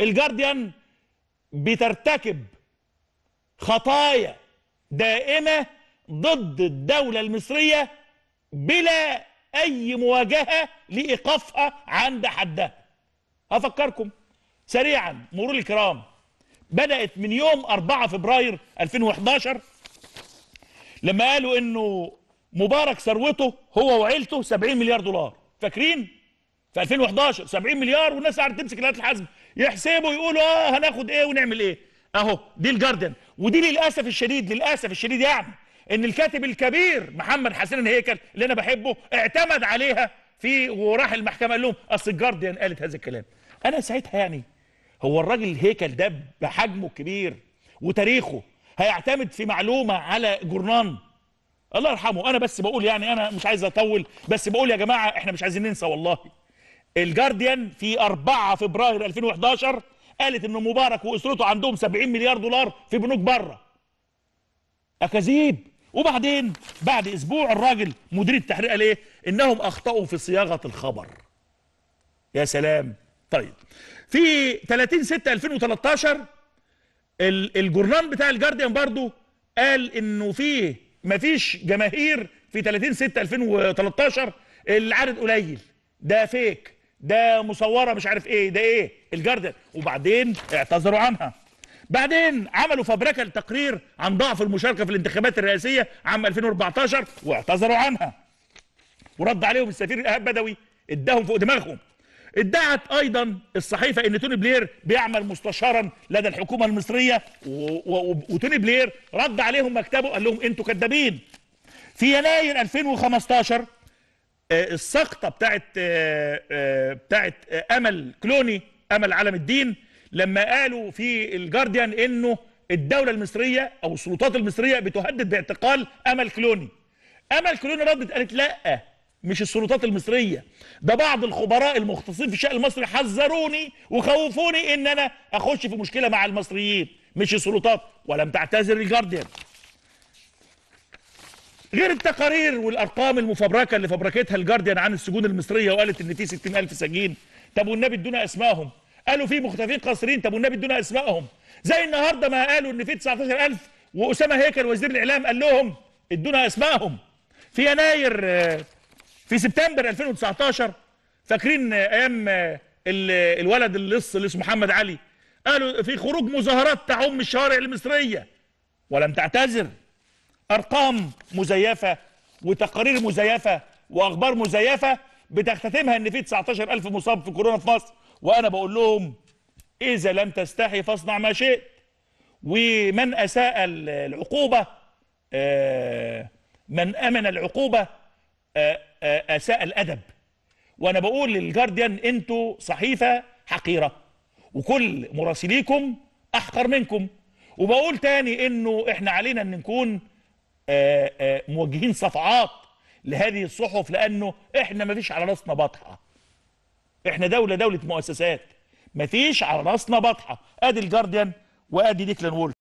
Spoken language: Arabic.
الجارديان بترتكب خطايا دائمه ضد الدوله المصريه بلا اي مواجهه لايقافها عند حدها افكركم سريعا مرور الكرام بدات من يوم 4 فبراير 2011 لما قالوا انه مبارك ثروته هو وعيلته 70 مليار دولار فاكرين في 2011 70 مليار والناس قاعدة تمسك الهات الحزم يحسبوا يقولوا اه هناخد ايه ونعمل ايه اهو دي الجاردن ودي للاسف الشديد للاسف الشديد يعني ان الكاتب الكبير محمد حسين الهيكل اللي انا بحبه اعتمد عليها في وراح المحكمه قال لهم اصل الجارديان قالت هذا الكلام انا ساعتها يعني هو الراجل الهيكل ده بحجمه الكبير وتاريخه هيعتمد في معلومه على جورنان الله يرحمه انا بس بقول يعني انا مش عايز اطول بس بقول يا جماعه احنا مش عايزين ننسى والله الجارديان في 4 فبراير 2011 قالت ان مبارك واسرته عندهم 70 مليار دولار في بنوك بره اكاذيب وبعدين بعد اسبوع الراجل مدير التحرير قال ايه انهم اخطاوا في صياغه الخبر يا سلام طيب في 30 6 2013 الجورنال بتاع الجارديان برضو قال انه ما مفيش جماهير في 30 6 2013 العدد قليل ده فيك ده مصوره مش عارف ايه ده ايه الجردل وبعدين اعتذروا عنها بعدين عملوا فبركه لتقرير عن ضعف المشاركه في الانتخابات الرئاسيه عام 2014 واعتذروا عنها ورد عليهم السفير ايهاب بدوي اداهم فوق دماغهم ادعت ايضا الصحيفه ان توني بلير بيعمل مستشارا لدى الحكومه المصريه وتوني بلير رد عليهم مكتبه قال لهم انتوا كذابين في يناير 2015 آه، السقطه بتاعت آه، آه، بتاعت امل كلوني امل علم الدين لما قالوا في الجارديان انه الدوله المصريه او السلطات المصريه بتهدد باعتقال امل كلوني امل كلوني ردت قالت لا مش السلطات المصريه ده بعض الخبراء المختصين في الشأن المصري حذروني وخوفوني ان انا اخش في مشكله مع المصريين مش السلطات ولم تعتذر الجارديان غير التقارير والارقام المفبركه اللي فبركتها الجارديان عن السجون المصريه وقالت ان في 60000 سجين طب والنبي ادونا اسمائهم قالوا في مختفين قاصرين طب والنبي ادونا اسمائهم زي النهارده ما قالوا ان في 19000 واسامه هيكل وزير الاعلام قال لهم ادونا اسمائهم في يناير آه، في سبتمبر 2019 فاكرين ايام آه، الولد اللص اللي اسمه محمد علي قالوا في خروج مظاهرات تعم الشوارع المصريه ولم تعتذر ارقام مزيفه وتقارير مزيفه واخبار مزيفه بتختتمها ان في 19000 مصاب في كورونا في مصر وانا بقول لهم اذا لم تستحي فاصنع ما شئت ومن اساء العقوبه آه، من امن العقوبه آه، آه، اساء الادب وانا بقول للجارديان انتوا صحيفه حقيره وكل مراسليكم احقر منكم وبقول تاني انه احنا علينا ان نكون آه، آه، موجهين صفعات لهذه الصحف لانه احنا ما فيش على راسنا بطحه احنا دوله دوله مؤسسات ما فيش على راسنا بطحه ادي الجارديان وادي ديكلان وولف